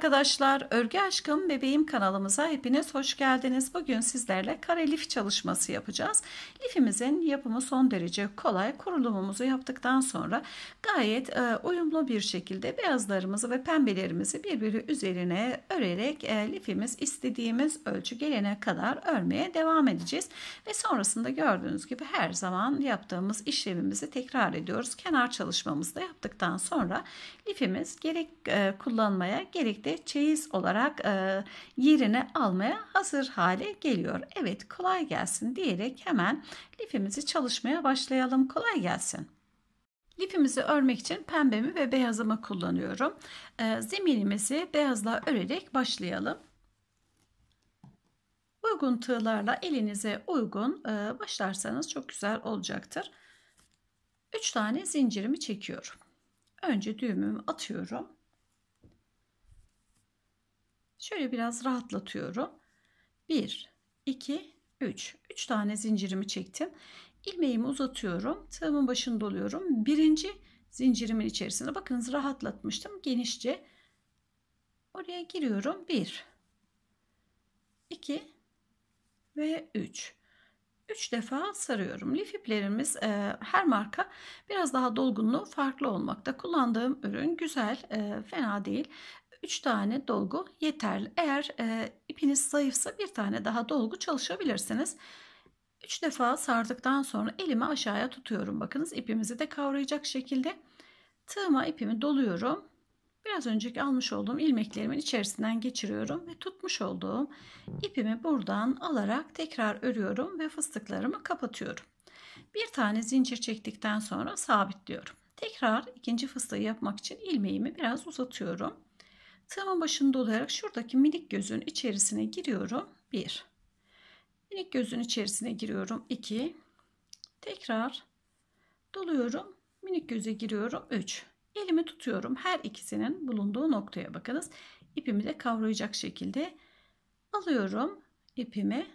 arkadaşlar, Örgü Aşkım Bebeğim kanalımıza hepiniz hoş geldiniz. Bugün sizlerle kare lif çalışması yapacağız. Lifimizin yapımı son derece kolay. Kurulumumuzu yaptıktan sonra gayet e, uyumlu bir şekilde beyazlarımızı ve pembelerimizi birbiri üzerine örerek e, lifimiz istediğimiz ölçü gelene kadar örmeye devam edeceğiz. Ve sonrasında gördüğünüz gibi her zaman yaptığımız işlemimizi tekrar ediyoruz. Kenar çalışmamızı da yaptıktan sonra lifimiz gerek e, kullanmaya gerek de de çeyiz olarak e, yerine almaya hazır hale geliyor. Evet kolay gelsin diyerek hemen lifimizi çalışmaya başlayalım. Kolay gelsin. Lifimizi örmek için pembemi ve beyazımı kullanıyorum. E, zeminimizi beyazla örerek başlayalım. Uygun tığlarla elinize uygun e, başlarsanız çok güzel olacaktır. 3 tane zincirimi çekiyorum. Önce düğümümü atıyorum. Şöyle biraz rahatlatıyorum. 1, 2, 3. 3 tane zincirimi çektim. Ilmeğimi uzatıyorum. Tığımın başını doluyorum. Birinci zincirimin içerisine bakınız rahatlatmıştım genişçe. Oraya giriyorum. 1, 2 ve 3. 3 defa sarıyorum. Lif iplerimiz e, her marka biraz daha dolgunluğu farklı olmakta. Kullandığım ürün güzel, e, fena değil. 3 tane dolgu yeterli. Eğer e, ipiniz zayıfsa bir tane daha dolgu çalışabilirsiniz. 3 defa sardıktan sonra elimi aşağıya tutuyorum. Bakınız ipimizi de kavrayacak şekilde tığıma ipimi doluyorum. Biraz önceki almış olduğum ilmeklerimin içerisinden geçiriyorum ve tutmuş olduğum ipimi buradan alarak tekrar örüyorum ve fıstıklarımı kapatıyorum. Bir tane zincir çektikten sonra sabitliyorum. Tekrar ikinci fıstığı yapmak için ilmeğimi biraz uzatıyorum. Tığımın başını dolayarak şuradaki minik gözün içerisine giriyorum. 1. Minik gözün içerisine giriyorum. 2. Tekrar doluyorum. Minik göze giriyorum. 3. Elimi tutuyorum. Her ikisinin bulunduğu noktaya bakınız. İpimi de kavrayacak şekilde alıyorum ipimi.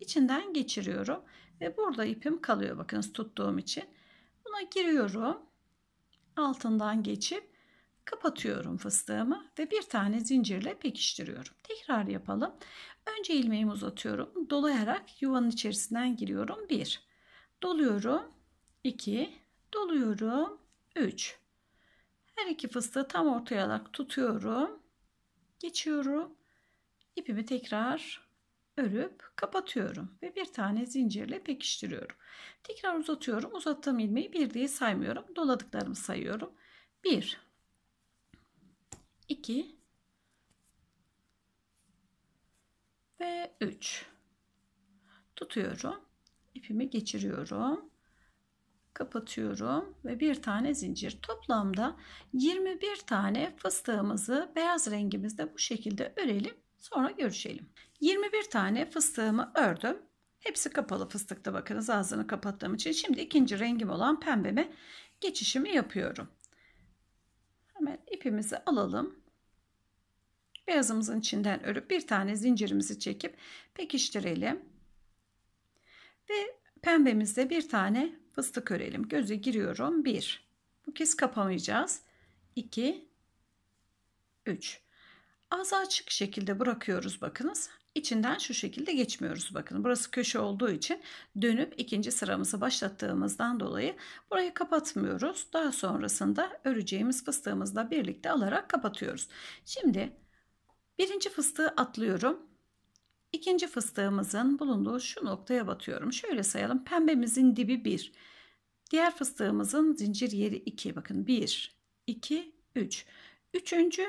içinden geçiriyorum. Ve burada ipim kalıyor bakınız tuttuğum için. Buna giriyorum. Altından geçip Kapatıyorum fıstığımı ve bir tane zincirle pekiştiriyorum. Tekrar yapalım. Önce ilmeğimi uzatıyorum. Dolayarak yuvanın içerisinden giriyorum. 1. Doluyorum. 2. Doluyorum. 3. Her iki fıstığı tam ortaya alarak tutuyorum. Geçiyorum. İpimi tekrar örüp kapatıyorum ve bir tane zincirle pekiştiriyorum. Tekrar uzatıyorum. Uzattığım ilmeği bir diye saymıyorum. Doladıklarımı sayıyorum. 1 2 ve 3 tutuyorum ipimi geçiriyorum kapatıyorum ve bir tane zincir toplamda 21 tane fıstığımızı beyaz rengimizde bu şekilde örelim sonra görüşelim 21 tane fıstığımı ördüm hepsi kapalı fıstıkta bakınız ağzını kapattığım için şimdi ikinci rengim olan pembeme geçişimi yapıyorum hemen ipimizi alalım Beyazımızın içinden örüp bir tane zincirimizi çekip pekiştirelim. Ve pembemizde bir tane fıstık örelim. Göze giriyorum. 1. Bu kez kapamayacağız. 2 3. Ağzı açık şekilde bırakıyoruz bakınız. İçinden şu şekilde geçmiyoruz bakın. Burası köşe olduğu için dönüp ikinci sıramızı başlattığımızdan dolayı burayı kapatmıyoruz. Daha sonrasında öreceğimiz fıstığımızla birlikte alarak kapatıyoruz. Şimdi Birinci fıstığı atlıyorum. İkinci fıstığımızın bulunduğu şu noktaya batıyorum. Şöyle sayalım. Pembemizin dibi 1. Diğer fıstığımızın zincir yeri 2. Bakın 1, 2, 3. Üçüncü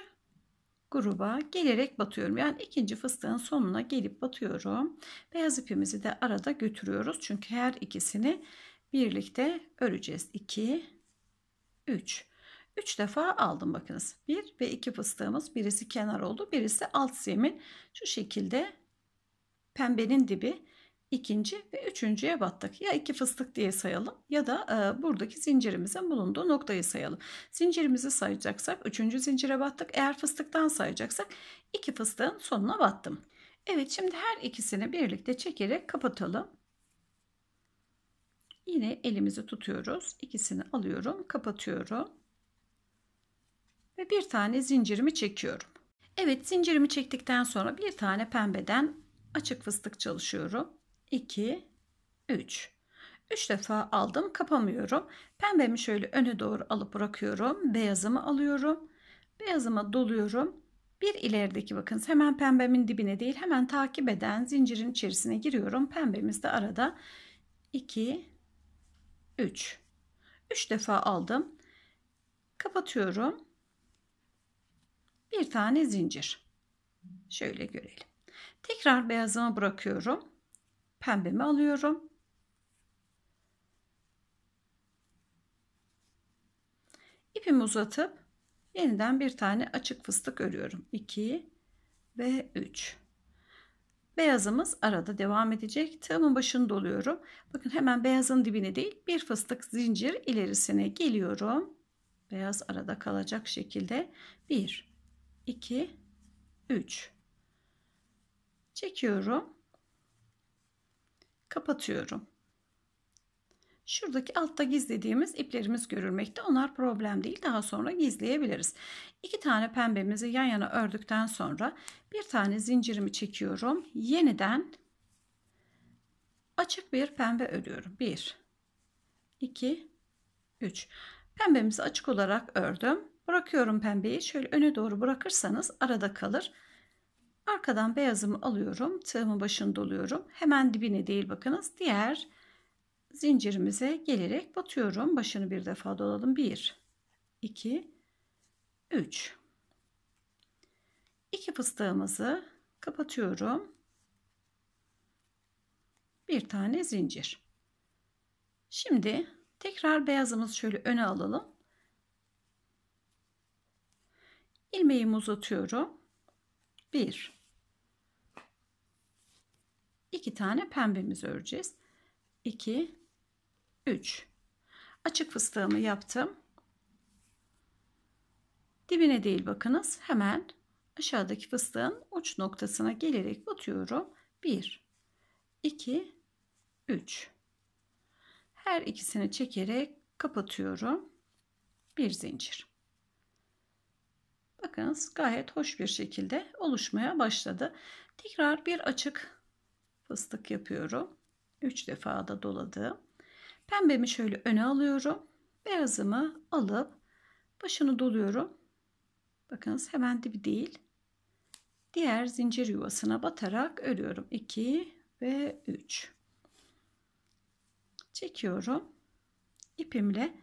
gruba gelerek batıyorum. Yani ikinci fıstığın sonuna gelip batıyorum. Beyaz ipimizi de arada götürüyoruz. Çünkü her ikisini birlikte öreceğiz. 2, 3. 3 defa aldım bakınız. 1 ve 2 fıstığımız birisi kenar oldu birisi alt zemin. Şu şekilde pembenin dibi ikinci ve üçüncüye battık. Ya iki fıstık diye sayalım ya da e, buradaki zincirimizin bulunduğu noktayı sayalım. Zincirimizi sayacaksak üçüncü zincire battık. Eğer fıstıktan sayacaksak iki fıstığın sonuna battım. Evet şimdi her ikisini birlikte çekerek kapatalım. Yine elimizi tutuyoruz. İkisini alıyorum, kapatıyorum ve bir tane zincirimi çekiyorum. Evet zincirimi çektikten sonra bir tane pembeden açık fıstık çalışıyorum. 2 3 3 defa aldım kapamıyorum. Pembemi şöyle öne doğru alıp bırakıyorum. Beyazımı alıyorum. Beyazıma doluyorum. Bir ilerideki bakın hemen pembemin dibine değil hemen takip eden zincirin içerisine giriyorum. Pembemiz de arada 2 3 3 defa aldım. Kapatıyorum bir tane zincir. Şöyle görelim. Tekrar beyazımı bırakıyorum. Pembemi alıyorum. İpimi uzatıp yeniden bir tane açık fıstık örüyorum. 2 ve 3. Beyazımız arada devam edecek. Tığımın başını doluyorum. Bakın hemen beyazın dibine değil bir fıstık zincir ilerisine geliyorum. Beyaz arada kalacak şekilde 1 2 3 çekiyorum kapatıyorum Şuradaki altta gizlediğimiz iplerimiz görülmekte. Onlar problem değil. Daha sonra gizleyebiliriz. İki tane pembemizi yan yana ördükten sonra bir tane zincirimi çekiyorum. Yeniden açık bir pembe örüyorum. 1 2 3 Pembemizi açık olarak ördüm. Bırakıyorum pembeyi. Şöyle öne doğru bırakırsanız arada kalır. Arkadan beyazımı alıyorum. tığımı başını doluyorum. Hemen dibine değil bakınız. Diğer zincirimize gelerek batıyorum. Başını bir defa dolalım. 1, 2, 3. 2 fıstığımızı kapatıyorum. Bir tane zincir. Şimdi tekrar beyazımızı şöyle öne alalım. ilmeğimi uzatıyorum. 1 2 tane pembemiz öreceğiz. 2 3 Açık fıstığımı yaptım. Dibine değil bakınız. Hemen aşağıdaki fıstığın uç noktasına gelerek batıyorum. 1 2 3 Her ikisini çekerek kapatıyorum. Bir zincir. Bakınız gayet hoş bir şekilde oluşmaya başladı. Tekrar bir açık fıstık yapıyorum. 3 defa da doladım. Pembemi şöyle öne alıyorum. Beyazımı alıp başını doluyorum. Bakınız hemen dibi değil. Diğer zincir yuvasına batarak örüyorum. 2 ve 3. Çekiyorum. ipimle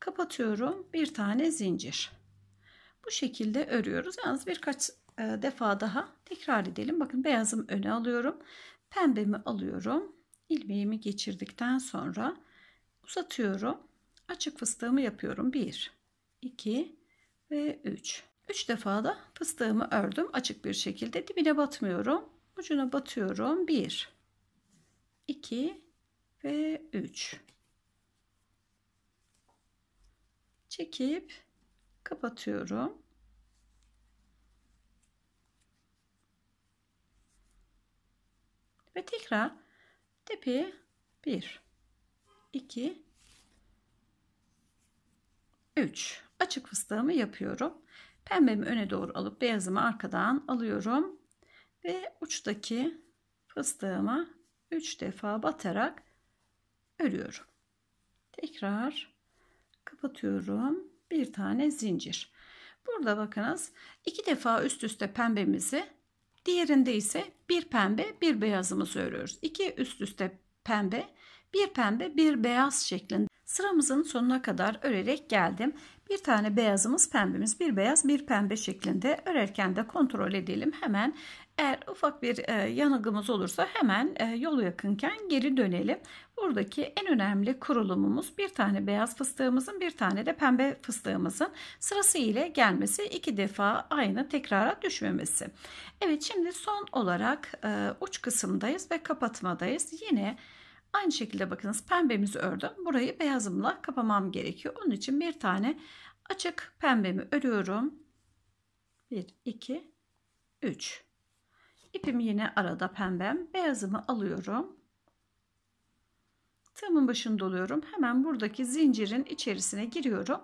kapatıyorum. Bir tane zincir. Bu şekilde örüyoruz. Yalnız birkaç e, defa daha tekrar edelim. Bakın beyazımı öne alıyorum. Pembemi alıyorum. ilmeğimi geçirdikten sonra uzatıyorum. Açık fıstığımı yapıyorum. 1, 2 ve 3. 3 defa da fıstığımı ördüm. Açık bir şekilde dibine batmıyorum. Ucuna batıyorum. 1, 2 ve 3. Çekip kapatıyorum. Ve tekrar tepeye 1 2 3 açık fıstığımı yapıyorum. Pembemi öne doğru alıp beyazımı arkadan alıyorum ve uçtaki fıstığıma 3 defa batarak örüyorum. Tekrar kapatıyorum bir tane zincir. Burada bakınız iki defa üst üste pembemizi diğerinde ise bir pembe bir beyazımızı örüyoruz. İki üst üste pembe bir pembe bir beyaz şeklinde sıramızın sonuna kadar örerek geldim. Bir tane beyazımız pembemiz bir beyaz bir pembe şeklinde örerken de kontrol edelim. Hemen eğer ufak bir e, yanılgımız olursa hemen e, yolu yakınken geri dönelim. Buradaki en önemli kurulumumuz bir tane beyaz fıstığımızın bir tane de pembe fıstığımızın sırası ile gelmesi iki defa aynı tekrara düşmemesi. Evet şimdi son olarak e, uç kısımdayız ve kapatmadayız. Yine aynı şekilde bakınız pembemizi ördüm. Burayı beyazımla kapamam gerekiyor. Onun için bir tane açık pembemi örüyorum. 1, 2, 3. İpimi yine arada pembem. Beyazımı alıyorum. Tığımın başını doluyorum. Hemen buradaki zincirin içerisine giriyorum.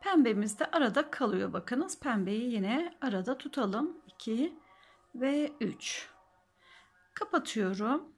Pembemiz de arada kalıyor. Bakınız pembeyi yine arada tutalım. 2 ve 3. Kapatıyorum.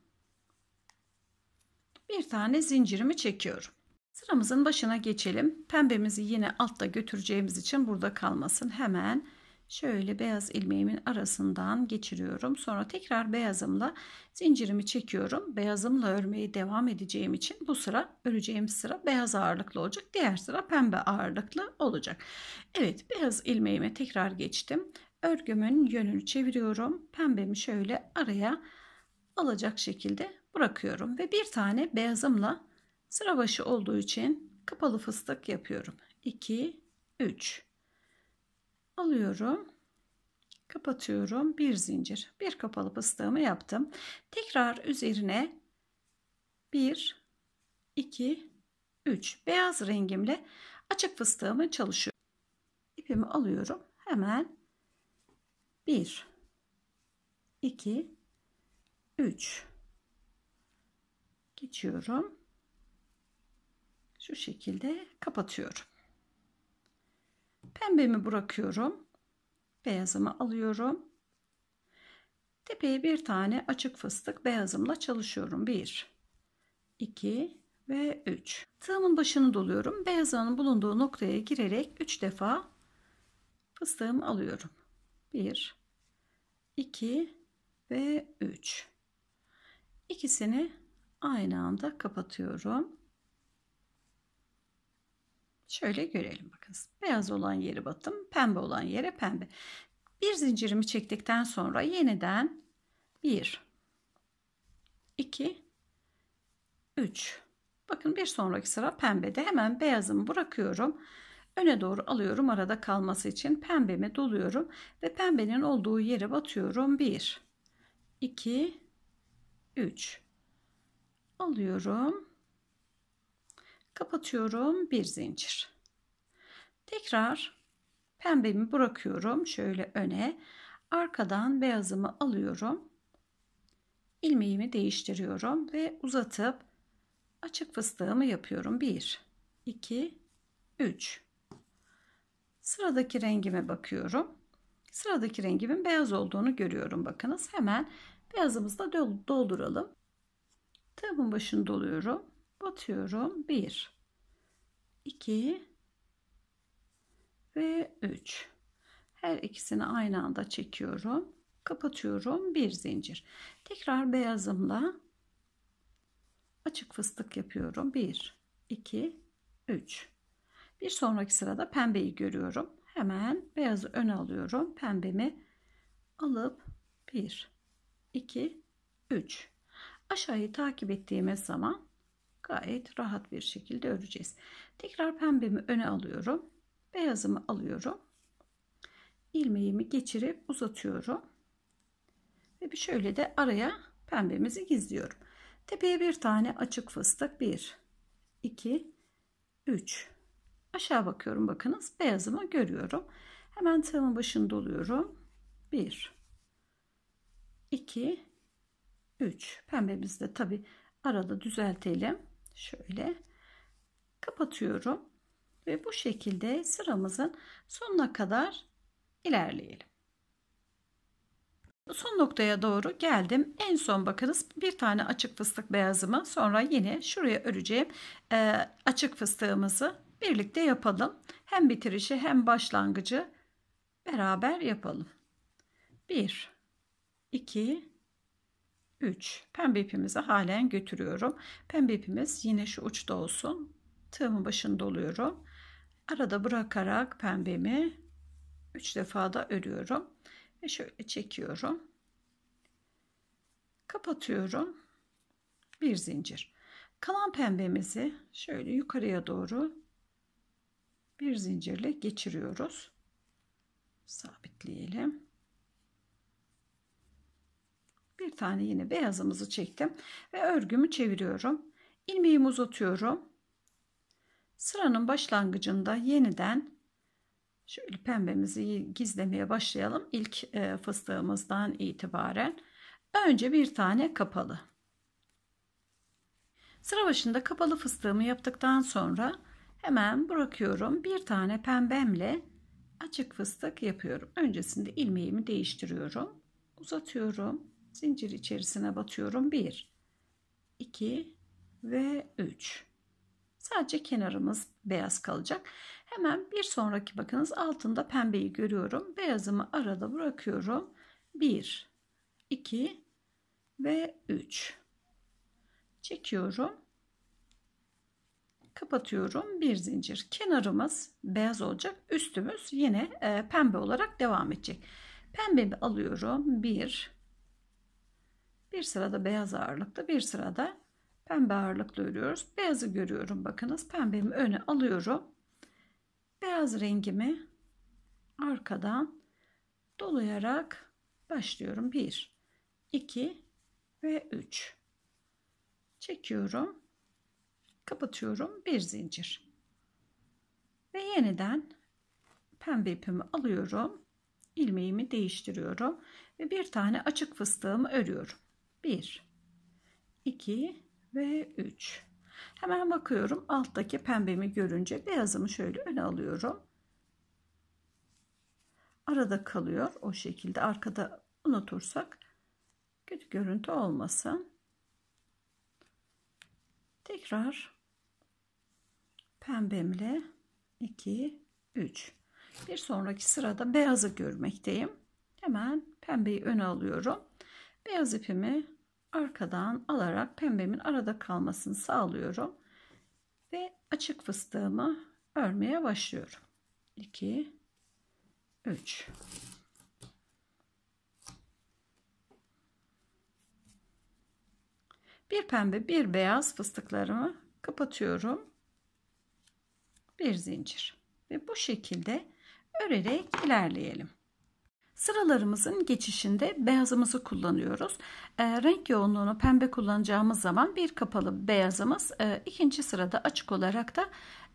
Bir tane zincirimi çekiyorum. Sıramızın başına geçelim. Pembemizi yine altta götüreceğimiz için burada kalmasın. Hemen şöyle beyaz ilmeğimin arasından geçiriyorum. Sonra tekrar beyazımla zincirimi çekiyorum. Beyazımla örmeye devam edeceğim için bu sıra öreceğim sıra beyaz ağırlıklı olacak. Diğer sıra pembe ağırlıklı olacak. Evet beyaz ilmeğime tekrar geçtim. Örgümün yönünü çeviriyorum. Pembemi şöyle araya alacak şekilde bırakıyorum ve bir tane beyazımla sıra başı olduğu için kapalı fıstık yapıyorum. 2 3 alıyorum. Kapatıyorum. Bir zincir. Bir kapalı fıstığımı yaptım. Tekrar üzerine 1 2 3 beyaz rengimle açık fıstığımı çalışıyorum. İpimi alıyorum. Hemen 1 2 3 geçiyorum. Şu şekilde kapatıyorum. Pembemi bırakıyorum. Beyazımı alıyorum. Tepeye bir tane açık fıstık beyazımla çalışıyorum. 1, 2 ve 3. Tığımın başını doluyorum. Beyazının bulunduğu noktaya girerek 3 defa fıstığımı alıyorum. 1, 2 ve 3. İkisini aynı anda kapatıyorum. Şöyle görelim bakın. Beyaz olan yeri batım, pembe olan yere pembe. Bir zincirimi çektikten sonra yeniden 1 2 3 Bakın bir sonraki sıra pembede. Hemen beyazımı bırakıyorum. Öne doğru alıyorum arada kalması için. Pembemi doluyorum ve pembenin olduğu yere batıyorum. 1 2 3 alıyorum kapatıyorum bir zincir tekrar pembemi bırakıyorum şöyle öne arkadan beyazımı alıyorum ilmeğimi değiştiriyorum ve uzatıp açık fıstığımı yapıyorum 1 2 3 sıradaki rengime bakıyorum sıradaki rengimin beyaz olduğunu görüyorum bakınız hemen beyazımızla dolduralım tığımın başını doluyorum batıyorum 1 2 ve 3 her ikisini aynı anda çekiyorum kapatıyorum bir zincir tekrar beyazımla açık fıstık yapıyorum 1 2 3 bir sonraki sırada pembeyi görüyorum hemen beyazı öne alıyorum pembemi alıp 1 2 3 aşağıyı takip ettiğimiz zaman gayet rahat bir şekilde öreceğiz. Tekrar pembemi öne alıyorum. Beyazımı alıyorum. ilmeğimi geçirip uzatıyorum. Ve bir şöyle de araya pembemizi gizliyorum. Tepeye bir tane açık fıstık. 1, 2, 3. Aşağı bakıyorum bakınız. Beyazımı görüyorum. Hemen tığımın başını doluyorum. 1, 2, 3. Pembemizi de tabi arada düzeltelim şöyle kapatıyorum ve bu şekilde sıramızın sonuna kadar ilerleyelim. Son noktaya doğru geldim. En son bakınız bir tane açık fıstık beyazımı sonra yine şuraya öreceğim e, açık fıstığımızı birlikte yapalım. Hem bitirişi hem başlangıcı beraber yapalım. 1 2 3 pembe ipimizi halen götürüyorum pembe ipimiz yine şu uçta olsun tığımın başını doluyorum arada bırakarak pembemi 3 defa da örüyorum ve şöyle çekiyorum kapatıyorum bir zincir kalan pembemizi şöyle yukarıya doğru bir zincirle geçiriyoruz sabitleyelim bir tane yine beyazımızı çektim ve örgümü çeviriyorum. Ilmeğimi uzatıyorum. Sıranın başlangıcında yeniden şöyle pembemizi gizlemeye başlayalım. İlk e, fıstığımızdan itibaren önce bir tane kapalı. Sıra başında kapalı fıstığımı yaptıktan sonra hemen bırakıyorum. Bir tane pembemle açık fıstık yapıyorum. Öncesinde ilmeğimi değiştiriyorum. Uzatıyorum zincir içerisine batıyorum 1 2 ve 3 sadece kenarımız beyaz kalacak hemen bir sonraki bakınız altında pembeyi görüyorum beyazımı arada bırakıyorum 1 2 ve 3 çekiyorum kapatıyorum bir zincir kenarımız beyaz olacak üstümüz yine e, pembe olarak devam edecek pembemi alıyorum 1 bir sırada beyaz ağırlıklı bir sırada pembe ağırlıklı örüyoruz. Beyazı görüyorum bakınız. Pembemi öne alıyorum. Beyaz rengimi arkadan dolayarak başlıyorum. 1, 2 ve 3. Çekiyorum. Kapatıyorum. Bir zincir. Ve yeniden pembe ipimi alıyorum. ilmeğimi değiştiriyorum. Ve bir tane açık fıstığımı örüyorum. 1 2 ve 3 hemen bakıyorum alttaki pembemi görünce beyazımı şöyle öne alıyorum arada kalıyor o şekilde arkada unutursak kötü görüntü olmasın tekrar pembemle 2 3 bir sonraki sırada beyazı görmekteyim hemen pembeyi öne alıyorum Beyaz ipimi arkadan alarak pembemin arada kalmasını sağlıyorum. Ve açık fıstığımı örmeye başlıyorum. 2 3 Bir pembe bir beyaz fıstıklarımı kapatıyorum. Bir zincir ve bu şekilde örerek ilerleyelim. Sıralarımızın geçişinde beyazımızı kullanıyoruz. E, renk yoğunluğunu pembe kullanacağımız zaman bir kapalı beyazımız e, ikinci sırada açık olarak da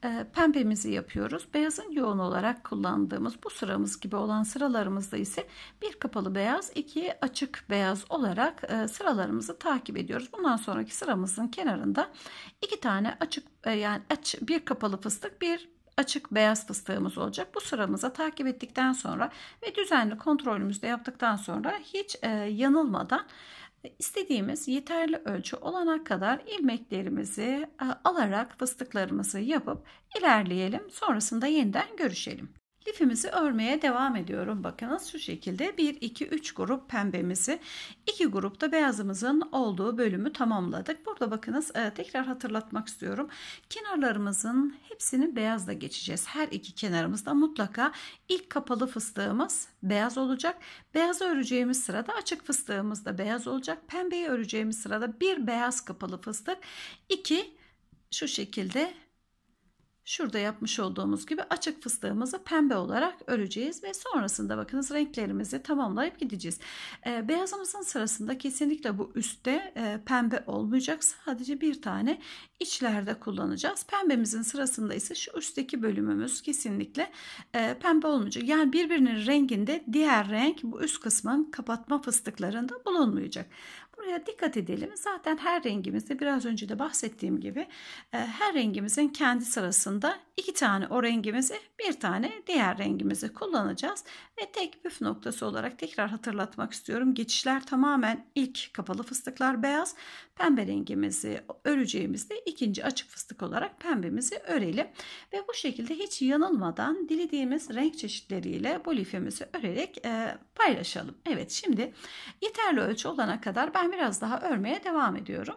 e, pembemizi yapıyoruz. Beyazın yoğun olarak kullandığımız bu sıramız gibi olan sıralarımızda ise bir kapalı beyaz, iki açık beyaz olarak e, sıralarımızı takip ediyoruz. Bundan sonraki sıramızın kenarında iki tane açık e, yani aç, bir kapalı fıstık, bir açık beyaz fıstığımız olacak. Bu sıramızı takip ettikten sonra ve düzenli kontrolümüzü de yaptıktan sonra hiç e, yanılmadan e, istediğimiz yeterli ölçü olana kadar ilmeklerimizi e, alarak fıstıklarımızı yapıp ilerleyelim. Sonrasında yeniden görüşelim. Lifimizi örmeye devam ediyorum. Bakınız şu şekilde 1, 2, 3 grup pembemizi, 2 grupta beyazımızın olduğu bölümü tamamladık. Burada bakınız e, tekrar hatırlatmak istiyorum. Kenarlarımızın hepsini beyazla geçeceğiz. Her iki kenarımızda mutlaka ilk kapalı fıstığımız beyaz olacak. Beyazı öreceğimiz sırada açık fıstığımız da beyaz olacak. Pembeyi öreceğimiz sırada bir beyaz kapalı fıstık, iki şu şekilde Şurada yapmış olduğumuz gibi açık fıstığımızı pembe olarak öreceğiz ve sonrasında bakınız renklerimizi tamamlayıp gideceğiz. E, beyazımızın sırasında kesinlikle bu üstte e, pembe olmayacak. Sadece bir tane içlerde kullanacağız. Pembemizin sırasında ise şu üstteki bölümümüz kesinlikle e, pembe olmayacak. Yani birbirinin renginde diğer renk bu üst kısmın kapatma fıstıklarında bulunmayacak. Buraya dikkat edelim. Zaten her rengimizde biraz önce de bahsettiğim gibi e, her rengimizin kendi sırasında iki tane o rengimizi bir tane diğer rengimizi kullanacağız. Ve tek püf noktası olarak tekrar hatırlatmak istiyorum. Geçişler tamamen ilk kapalı fıstıklar beyaz. Pembe rengimizi öreceğimizde ikinci açık fıstık olarak pembemizi örelim. Ve bu şekilde hiç yanılmadan dilediğimiz renk çeşitleriyle bu lifimizi örerek e, paylaşalım. Evet şimdi yeterli ölçü olana kadar ben ben biraz daha örmeye devam ediyorum.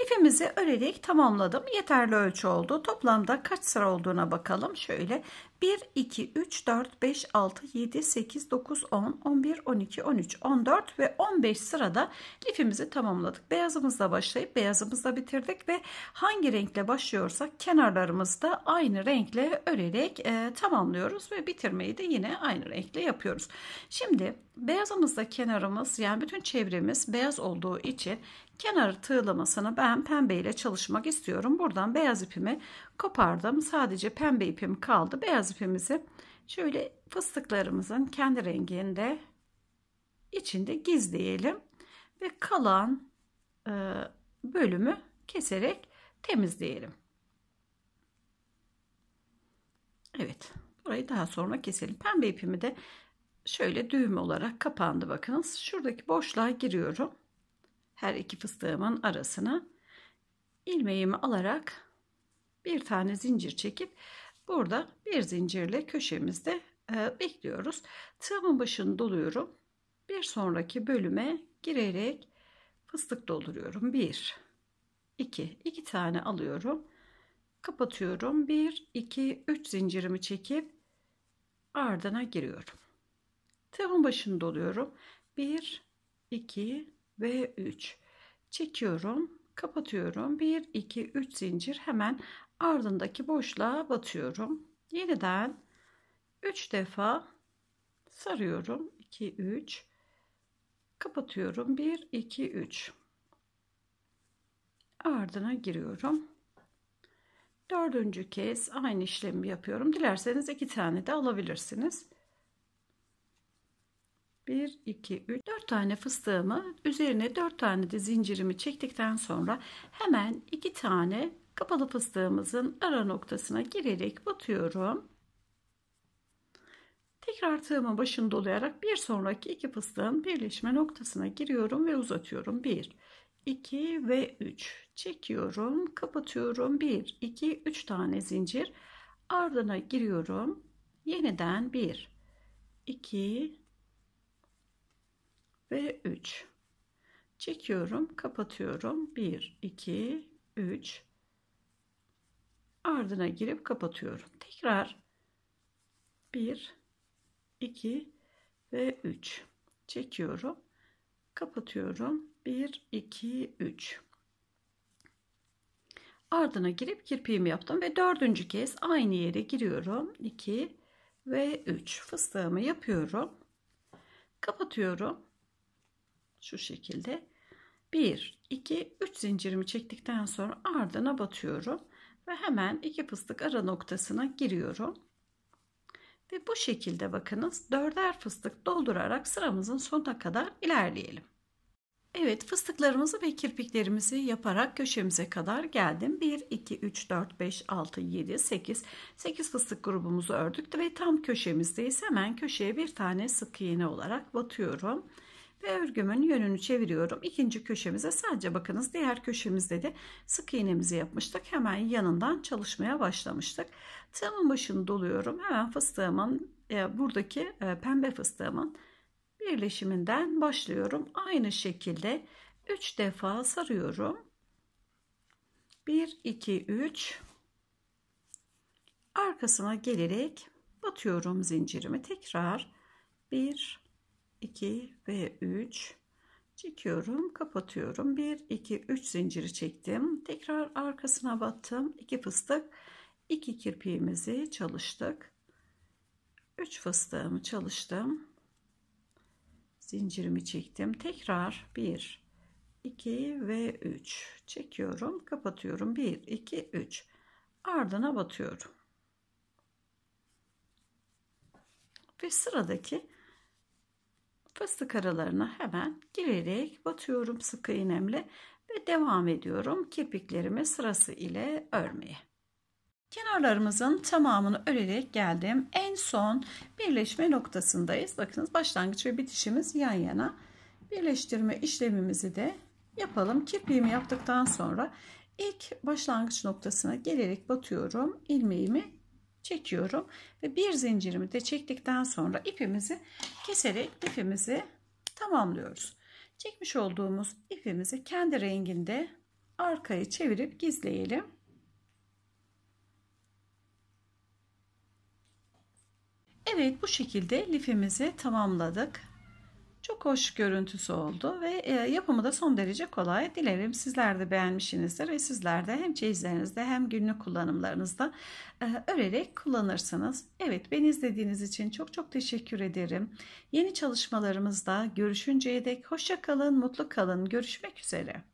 Lifimizi örerek tamamladım. Yeterli ölçü oldu. Toplamda kaç sıra olduğuna bakalım. Şöyle 1, 2, 3, 4, 5, 6, 7, 8, 9, 10, 11, 12, 13, 14 ve 15 sırada lifimizi tamamladık. Beyazımızla başlayıp beyazımızla bitirdik ve hangi renkle başlıyorsak kenarlarımızı da aynı renkle örerek e, tamamlıyoruz ve bitirmeyi de yine aynı renkle yapıyoruz. Şimdi beyazımızda kenarımız yani bütün çevremiz beyaz olduğu için kenar tığlamasını ben pembeyle çalışmak istiyorum. Buradan beyaz ipimi kopardım. Sadece pembe ipim kaldı. Beyaz ipimizi şöyle fıstıklarımızın kendi renginde içinde gizleyelim. Ve kalan e, bölümü keserek temizleyelim. Evet. Burayı daha sonra keselim. Pembe ipimi de şöyle düğüm olarak kapandı. Bakınız şuradaki boşluğa giriyorum. Her iki fıstığımın arasına ilmeğimi alarak bir tane zincir çekip burada bir zincirle köşemizde e, bekliyoruz. Tığımın başını doluyorum. Bir sonraki bölüme girerek fıstık dolduruyorum. 1 2 2 tane alıyorum. Kapatıyorum. 1 2 3 zincirimi çekip ardına giriyorum. Tığımın başını doluyorum. 1 2 ve 3 çekiyorum kapatıyorum 1 2 3 zincir hemen ardındaki boşluğa batıyorum. Yeniden 3 defa sarıyorum. 2 3 kapatıyorum. 1 2 3 ardına giriyorum. Dördüncü kez aynı işlemi yapıyorum. Dilerseniz iki tane de alabilirsiniz. 1, 2, 3, 4 tane fıstığımı üzerine 4 tane de zincirimi çektikten sonra hemen 2 tane kapalı fıstığımızın ara noktasına girerek batıyorum. Tekrar tığımın başını dolayarak bir sonraki iki fıstığın birleşme noktasına giriyorum ve uzatıyorum. 1, 2 ve 3 çekiyorum, kapatıyorum. 1, 2, 3 tane zincir ardına giriyorum. Yeniden 1, 2 ve 3 çekiyorum, kapatıyorum. 1, 2, 3 ardına girip kapatıyorum. Tekrar 1 2 ve 3 çekiyorum. Kapatıyorum. 1 2 3 ardına girip kirpiğimi yaptım ve dördüncü kez aynı yere giriyorum 2 ve 3 fıstığımı yapıyorum kapatıyorum şu şekilde 1 2 3 zincirimi çektikten sonra ardına batıyorum ve hemen iki fıstık ara noktasına giriyorum. Ve bu şekilde bakınız dörder fıstık doldurarak sıramızın sonuna kadar ilerleyelim. Evet fıstıklarımızı ve kirpiklerimizi yaparak köşemize kadar geldim. 1, 2, 3, 4, 5, 6, 7, 8. 8 fıstık grubumuzu ördük ve tam köşemizdeyiz. Hemen köşeye bir tane sık iğne olarak batıyorum ve örgümün yönünü çeviriyorum. İkinci köşemize sadece bakınız diğer köşemizde de sık iğnemizi yapmıştık. Hemen yanından çalışmaya başlamıştık. Tığımın başını doluyorum. Hemen fıstığımın e, buradaki e, pembe fıstığımın birleşiminden başlıyorum. Aynı şekilde 3 defa sarıyorum. 1 2 3 arkasına gelerek batıyorum zincirimi tekrar 1 2 ve 3 çekiyorum kapatıyorum 1 2 3 zinciri çektim tekrar arkasına battım 2 fıstık 2 kirpiğimizi çalıştık 3 fıstığımı çalıştım zincirimi çektim tekrar 1 2 ve 3 çekiyorum kapatıyorum 1 2 3 ardına batıyorum ve sıradaki fıstık aralarına hemen girerek batıyorum sık iğnemle ve devam ediyorum kirpiklerimi sırası ile örmeye. Kenarlarımızın tamamını örerek geldim. En son birleşme noktasındayız. Bakınız başlangıç ve bitişimiz yan yana. Birleştirme işlemimizi de yapalım. Kirpiğimi yaptıktan sonra ilk başlangıç noktasına gelerek batıyorum. ilmeğimi çekiyorum ve bir zincirimi de çektikten sonra ipimizi keserek ipimizi tamamlıyoruz. Çekmiş olduğumuz ipimizi kendi renginde arkaya çevirip gizleyelim. Evet bu şekilde lifimizi tamamladık. Çok hoş görüntüsü oldu ve e, yapımı da son derece kolay. Dilerim sizler de beğenmişsinizdir ve sizler de hem çeyizlerinizde hem günlük kullanımlarınızda e, örerek kullanırsınız. Evet beni izlediğiniz için çok çok teşekkür ederim. Yeni çalışmalarımızda görüşünceye dek hoşça kalın, mutlu kalın. Görüşmek üzere.